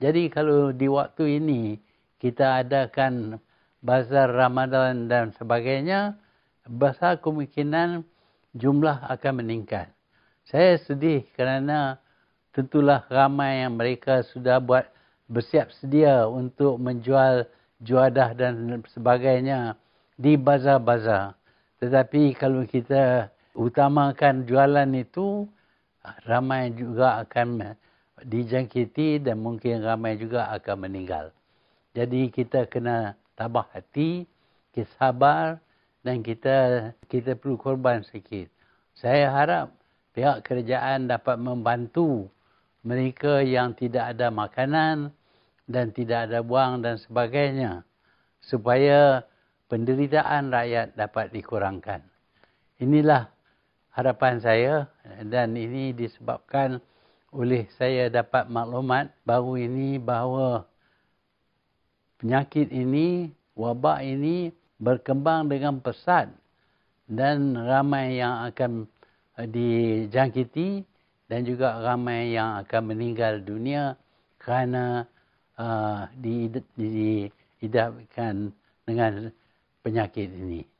Jadi kalau di waktu ini kita adakan bazar Ramadan dan sebagainya, besar kemungkinan jumlah akan meningkat. Saya sedih kerana tentulah ramai yang mereka sudah buat bersiap sedia untuk menjual juadah dan sebagainya di bazar-bazar. Tetapi kalau kita utamakan jualan itu, ramai juga akan dijangkiti dan mungkin ramai juga akan meninggal. Jadi kita kena tabah hati, kita sabar dan kita kita perlu korban sikit. Saya harap pihak kerajaan dapat membantu mereka yang tidak ada makanan dan tidak ada buang dan sebagainya supaya penderitaan rakyat dapat dikurangkan. Inilah harapan saya dan ini disebabkan oleh saya dapat maklumat baru ini bahawa penyakit ini, wabak ini berkembang dengan pesat dan ramai yang akan eh, dijangkiti dan juga ramai yang akan meninggal dunia kerana uh, eh, diidapkan dengan penyakit ini.